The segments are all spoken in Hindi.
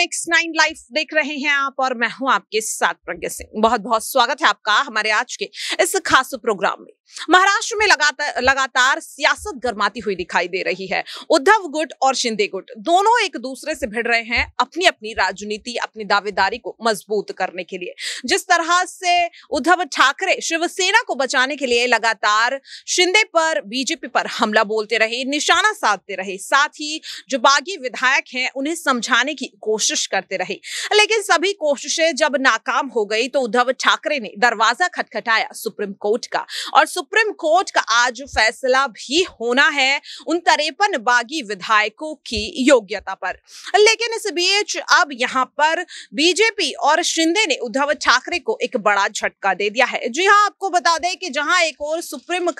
नेक्स्ट नाइन लाइफ देख रहे हैं आप और मैं हूं आपके साथ प्रज्ञा सिंह बहुत बहुत स्वागत है आपका हमारे आज के इस खास प्रोग्राम में महाराष्ट्र में लगातार लगातार सियासत गर्माती हुई दिखाई दे रही है उद्धव गुट और शिंदे गुट दोनों एक दूसरे से भिड़ रहे हैं अपनी अपनी राजनीति अपनी दावेदारी को मजबूत करने के लिए जिस तरह से उद्धव ठाकरे शिवसेना को बचाने के लिए लगातार शिंदे पर बीजेपी पर हमला बोलते रहे निशाना साधते रहे साथ ही जो बागी विधायक हैं उन्हें समझाने की कोशिश कोशिश करते रहे लेकिन सभी कोशिशें जब नाकाम हो गई तो उद्धव ठाकरे ने दरवाजा खटखटाया सुप्रीम कोर्ट का और सुप्रीम कोर्ट का आज फैसला भी होना है उन तरेपन बागी विधायकों की योग्यता पर लेकिन इस बीच अब यहाँ पर बीजेपी और शिंदे ने उद्धव ठाकरे को एक बड़ा झटका दे दिया है जी हाँ आपको बता दें कि जहां एक और सुप्रीम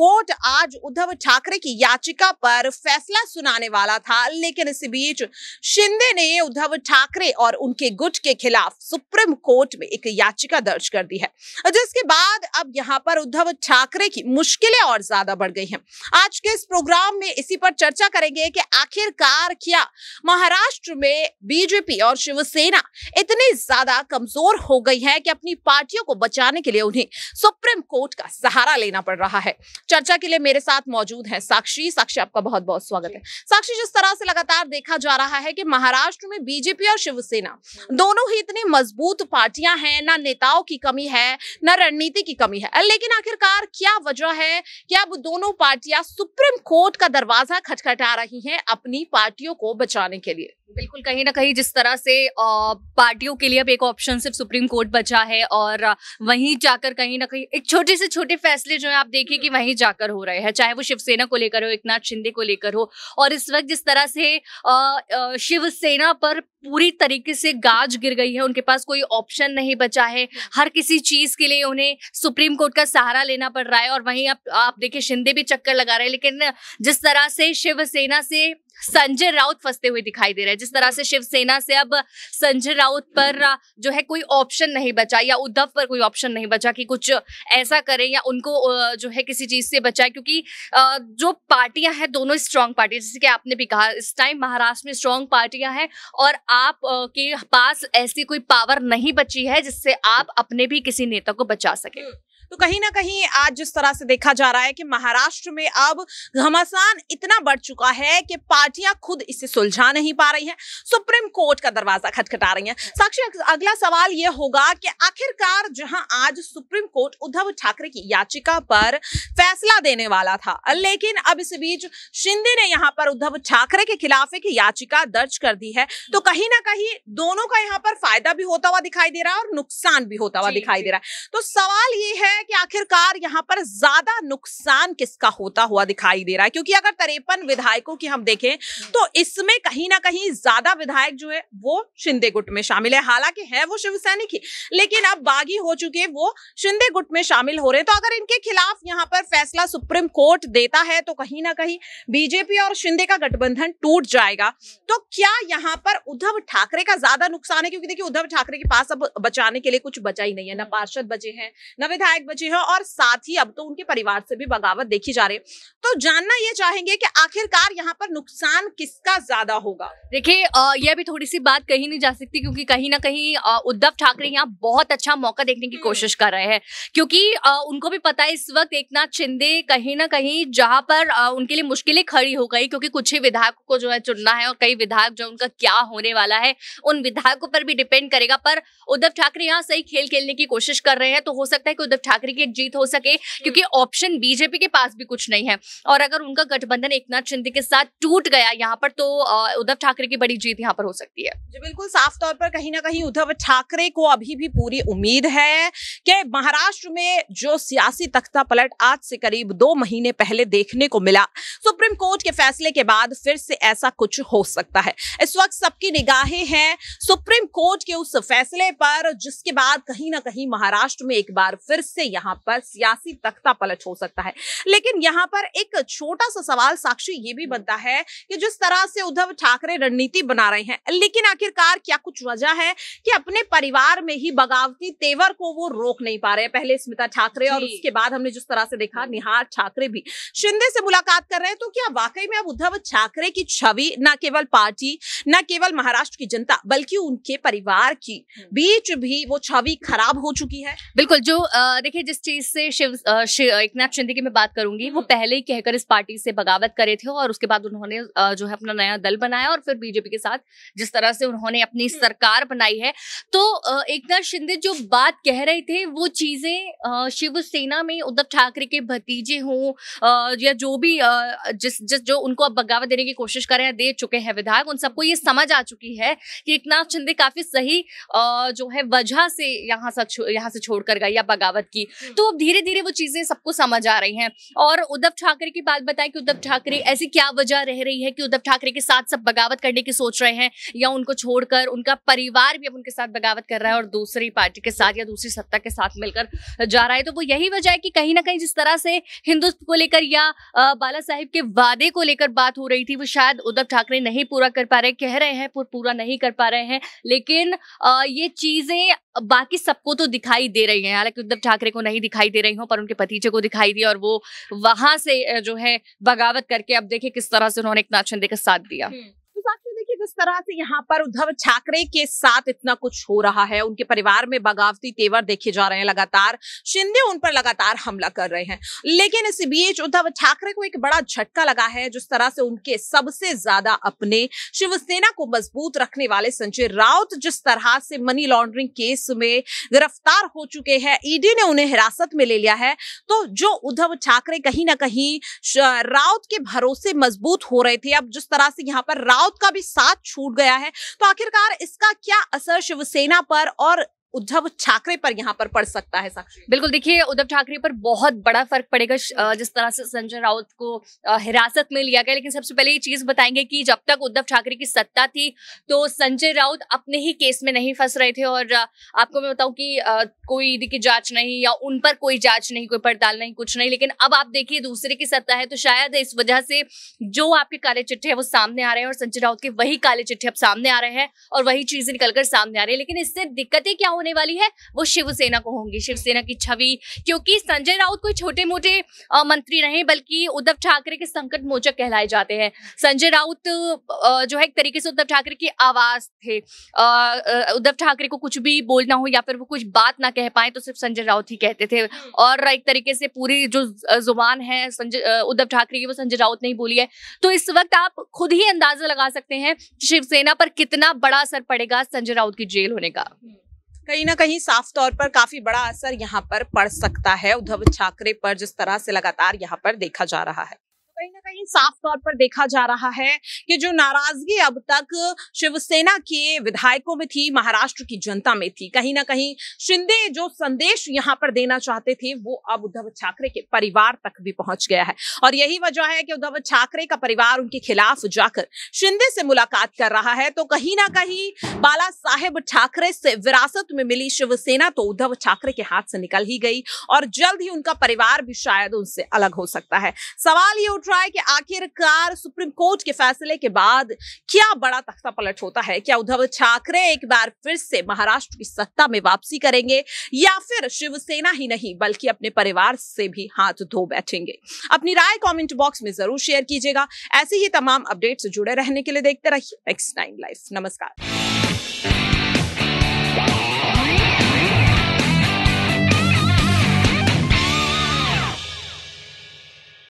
कोर्ट आज उद्धव ठाकरे की याचिका पर फैसला सुनाने वाला था लेकिन इस बीच शिंदे ने ने उद्धव ठाकरे और उनके गुट के खिलाफ सुप्रीम कोर्ट में एक याचिका दर्ज कर दी है जिसके बाद अब यहाँ पर उद्धव ठाकरे की मुश्किलें और ज्यादा बढ़ गई हैं आज के इस प्रोग्राम में इसी पर चर्चा करेंगे कि आखिरकार क्या महाराष्ट्र में बीजेपी और शिवसेना इतनी ज्यादा कमजोर हो गई है कि अपनी पार्टियों को बचाने के लिए उन्हें सुप्रीम कोर्ट का सहारा लेना पड़ रहा है चर्चा के लिए मेरे साथ मौजूद है साक्षी साक्षी आपका बहुत बहुत स्वागत है साक्षी जिस तरह से लगातार देखा जा रहा है कि महाराष्ट्र महाराष्ट्र में बीजेपी और शिवसेना दोनों ही इतनी मजबूत पार्टियां हैं ना नेताओं की कमी है ना रणनीति की कमी है लेकिन आखिरकार क्या वजह है कि अब दोनों पार्टियां सुप्रीम कोर्ट का दरवाजा खटखटा रही हैं अपनी पार्टियों को बचाने के लिए बिल्कुल कहीं ना कहीं जिस तरह से पार्टियों के लिए अब एक ऑप्शन सिर्फ सुप्रीम कोर्ट बचा है और वहीं जाकर कहीं ना कहीं एक छोटे से छोटे फैसले जो है आप देखिए कि वहीं जाकर हो रहे हैं चाहे वो शिवसेना को लेकर हो एक नाथ शिंदे को लेकर हो और इस वक्त जिस तरह से शिवसेना पर पूरी तरीके से गाज गिर गई है उनके पास कोई ऑप्शन नहीं बचा है हर किसी चीज के लिए उन्हें सुप्रीम कोर्ट का सहारा लेना पड़ रहा है और वहीं आप आप देखिए शिंदे भी चक्कर लगा रहे हैं लेकिन जिस तरह से शिवसेना से संजय राउत फंसते हुए दिखाई दे रहे हैं जिस तरह से शिवसेना से अब संजय राउत पर जो है कोई ऑप्शन नहीं बचा या उद्धव पर कोई ऑप्शन नहीं बचा कि कुछ ऐसा करें या उनको जो है किसी चीज से बचाए क्योंकि जो पार्टियां हैं दोनों स्ट्रांग पार्टी जैसे कि आपने भी कहा इस टाइम महाराष्ट्र में स्ट्रांग पार्टियां हैं और आप के पास ऐसी कोई पावर नहीं बची है जिससे आप अपने भी किसी नेता को बचा सके तो कहीं ना कहीं आज जिस तरह से देखा जा रहा है कि महाराष्ट्र में अब घमासान इतना बढ़ चुका है कि पार्टियां खुद इसे सुलझा नहीं पा रही हैं सुप्रीम कोर्ट का दरवाजा खटखटा रही हैं साक्षी अगला सवाल यह होगा कि आखिरकार जहां आज सुप्रीम कोर्ट उद्धव ठाकरे की याचिका पर फैसला देने वाला था लेकिन अब इस बीच शिंदे ने यहाँ पर उद्धव ठाकरे के खिलाफ एक याचिका दर्ज कर दी है तो कहीं ना कहीं दोनों का यहाँ पर फायदा भी होता हुआ दिखाई दे रहा है और नुकसान भी होता हुआ दिखाई दे रहा है तो सवाल ये है है कि आखिरकार यहाँ पर ज्यादा नुकसान किसका होता हुआ दिखाई दे रहा है क्योंकि अगर तरेपन विधायकों की हम देखें हम्म। तो इसमें कहीं ना कहीं ज्यादा विधायक जो है वो शिंदे गुट में शामिल है हालांकि है वो शिवसैनिक ही लेकिन अब बागी हो चुके वो शिंदे गुट में शामिल हो रहे तो अगर इनके खिलाफ यहाँ पर फैसला सुप्रीम कोर्ट देता है तो कहीं ना कहीं बीजेपी और शिंदे का गठबंधन टूट जाएगा तो क्या यहाँ पर उद्धव ठाकरे का ज्यादा नुकसान है क्योंकि देखिए उद्धव ठाकरे के पास अब बचाने के लिए कुछ बचा ही नहीं है ना पार्षद बचे हैं न विधायक बजे है और साथ ही अब तो उनके परिवार से भी बगावत देखी जा रही है तो जानना ये चाहेंगे कि आखिरकार यहाँ पर नुकसान किसका ज्यादा होगा देखिए यह भी थोड़ी सी बात कही नहीं जा सकती क्योंकि कहीं ना कहीं उद्धव ठाकरे यहाँ बहुत अच्छा मौका देखने की हम्म। कोशिश कर रहे हैं क्योंकि उनको भी पता है इस वक्त एक नाथ शिंदे कहीं ना कहीं जहां पर उनके लिए मुश्किलें खड़ी हो गई क्योंकि कुछ ही विधायकों को जो है चुनना है और कई विधायक जो उनका क्या होने वाला है उन विधायकों पर भी डिपेंड करेगा पर उद्धव ठाकरे यहाँ सही खेल खेलने की कोशिश कर रहे हैं तो हो सकता है कि उद्धव ठाकरे ठाकरे की एक जीत हो सके हम्म। क्योंकि ऑप्शन बीजेपी के पास भी कुछ नहीं है और अगर उनका गठबंधन एक नाथ शिंदे के साथ टूट गया यहाँ पर तो उद्धव ठाकरे की बड़ी जीत यहाँ पर हो सकती है जी बिल्कुल साफ तौर पर कहीं ना कहीं उद्धव ठाकरे को अभी भी पूरी उम्मीद है कि महाराष्ट्र में जो सियासी तख्ता पलट आज से करीब दो महीने पहले देखने को मिला सुप्रीम कोर्ट के फैसले के बाद फिर से ऐसा कुछ हो सकता है इस वक्त सबकी निगाहें हैं सुप्रीम कोर्ट के उस फैसले पर जिसके बाद कहीं ना कहीं महाराष्ट्र में एक बार फिर से यहाँ पर सियासी तख्ता पलट हो सकता है लेकिन यहाँ पर एक छोटा सा सवाल साक्षी ये भी हम्म। बनता है कि जिस तरह से उद्धव ठाकरे रणनीति बना रहे हैं लेकिन आखिरकार क्या कुछ वजह है कि अपने परिवार में ही बगावती तेवर को वो रोक नहीं पा रहे पहले स्मिता ठाकरे और उसके बाद हमने जिस तरह से देखा हम्म। निहार ठाकरे भी शिंदे से मुलाकात कर रहे हैं तो क्या वाकई में अब उद्धव ठाकरे की छवि न केवल पार्टी न केवल महाराष्ट्र की जनता बल्कि उनके परिवार की हम्म। बीच भी वो छवि खराब हो चुकी है बिल्कुल जो आ, देखिए जिस चीज से शिव एक नाथ शिंदे की मैं बात करूंगी वो हम्म। पहले ही कहकर इस पार्टी से बगावत करे थे और उसके बाद उन्होंने जो है अपना नया दल बनाया और फिर बीजेपी के साथ जिस तरह से उन्होंने अपनी हम्म। सरकार बनाई है तो एक नाथ शिंदे जो बात कह रहे थे वो चीजें शिवसेना में उद्धव ठाकरे के भतीजे हों या जो भी जिस जिस जो उनको अब बगावत देने की कोशिश कर रहे हैं दे चुके हैं विधायक उन सबको ये समझ आ चुकी है कि एक नाथ शिंदे काफी सही जो है वजह से यहाँ से यहाँ से छोड़कर गई या बगावत की की हम्म। तो अब धीरे धीरे वो चीजें सबको समझ आ रही हैं और उद्धव ठाकरे की बात बताएं कि उद्धव ठाकरे ऐसी क्या वजह रह रही है कि उद्धव ठाकरे के साथ सब बगावत करने की सोच रहे हैं या उनको छोड़कर उनका परिवार भी अब उनके साथ बगावत कर रहा है और दूसरी पार्टी के साथ या दूसरी सत्ता के साथ मिलकर जा रहा है तो वो यही वजह है कि कहीं ना कहीं जिस तरह से हिंदुत्व को लेकर या बाला साहिब के वादे को लेकर बात हो रही थी वो शायद उद्धव ठाकरे नहीं पूरा कर पा रहे कह रहे हैं पूरा नहीं कर पा रहे हैं लेकिन ये चीजें बाकी सबको तो दिखाई दे रही है हालांकि उद्धव ठाकरे को नहीं दिखाई दे रही हूँ पर उनके भतीजे को दिखाई दी और वो वहां से जो है बगावत करके अब देखे किस तरह से उन्होंने एक नाचन का साथ दिया हम्म। जिस तरह से यहाँ पर उद्धव ठाकरे के साथ इतना कुछ हो रहा है उनके परिवार में बगावती तेवर देखे जा रहे हैं लगातार शिंदे उन पर लगातार हमला कर रहे हैं लेकिन इस बीच उद्धव ठाकरे को एक बड़ा झटका लगा है जिस तरह से उनके सबसे ज्यादा अपने शिवसेना को मजबूत रखने वाले संजय राउत जिस तरह से मनी लॉन्ड्रिंग केस में गिरफ्तार हो चुके हैं ईडी ने उन्हें हिरासत में ले लिया है तो जो उद्धव ठाकरे कहीं ना कहीं राउत के भरोसे मजबूत हो रहे थे अब जिस तरह से यहाँ पर राउत का भी साथ छूट गया है तो आखिरकार इसका क्या असर शिवसेना पर और उद्धव ठाकरे पर यहाँ पर पड़ सकता है बिल्कुल देखिए उद्धव ठाकरे पर बहुत बड़ा फर्क पड़ेगा जिस तरह से संजय राउत को हिरासत में लिया गया लेकिन सबसे पहले ये चीज बताएंगे कि जब तक उद्धव ठाकरे की सत्ता थी तो संजय राउत अपने ही केस में नहीं फंस रहे थे और आपको मैं बताऊं कि कोई देखिए जांच नहीं या उन पर कोई जांच नहीं कोई पड़ताल नहीं कुछ नहीं लेकिन अब आप देखिए दूसरे की सत्ता है तो शायद इस वजह से जो आपके काले चिट्ठे है वो सामने आ रहे हैं और संजय राउत के वही काले चिट्ठे अब सामने आ रहे हैं और वही चीजें निकलकर सामने आ रही है लेकिन इससे दिक्कतें क्या हो होने वाली है वो शिवसेना को होंगी शिवसेना की छवि क्योंकि संजय राउत कोई छोटे मोटे मंत्री नहीं बल्कि उद्धव ठाकरे के संकट मोचक कहलाए जाते हैं संजय राउत जो है एक तरीके से उद्धव ठाकरे की आवाज थे उद्धव ठाकरे को कुछ भी बोलना हो या फिर वो कुछ बात ना कह पाए तो सिर्फ संजय राउत ही कहते थे हम्म। और एक तरीके से पूरी जो जुबान है संजय उद्धव ठाकरे की वो संजय राउत ने ही बोली है तो इस वक्त आप खुद ही अंदाजा लगा सकते हैं शिवसेना पर कितना बड़ा असर पड़ेगा संजय राउत की जेल होने का हम्म। कहीं ना कहीं साफ तौर पर काफी बड़ा असर यहाँ पर पड़ सकता है उद्धव ठाकरे पर जिस तरह से लगातार यहाँ पर देखा जा रहा है कहीं ना कहीं साफ तौर पर देखा जा रहा है कि जो नाराजगी अब तक शिवसेना के विधायकों में थी महाराष्ट्र की जनता में थी कहीं ना कहीं शिंदे जो संदेश यहां पर देना चाहते थे वो अब उद्धव ठाकरे के परिवार तक भी पहुंच गया है और यही वजह है कि उद्धव ठाकरे का परिवार उनके खिलाफ जाकर शिंदे से मुलाकात कर रहा है तो कहीं ना कहीं बाला साहेब ठाकरे से विरासत में मिली शिवसेना तो उद्धव ठाकरे के हाथ से निकल ही गई और जल्द ही उनका परिवार भी शायद उनसे अलग हो सकता है सवाल ये उठ रहा है कि आखिरकार सुप्रीम कोर्ट के फैसले के बाद क्या बड़ा तख्ता पलट होता है क्या उद्धव ठाकरे एक बार फिर से महाराष्ट्र की सत्ता में वापसी करेंगे या फिर शिवसेना ही नहीं बल्कि अपने परिवार से भी हाथ धो बैठेंगे अपनी राय कॉमेंट बॉक्स में जरूर शेयर कीजिएगा ऐसे ही तमाम अपडेट से जुड़े रहने के लिए देखते रहिए नेक्स्ट टाइम लाइफ नमस्कार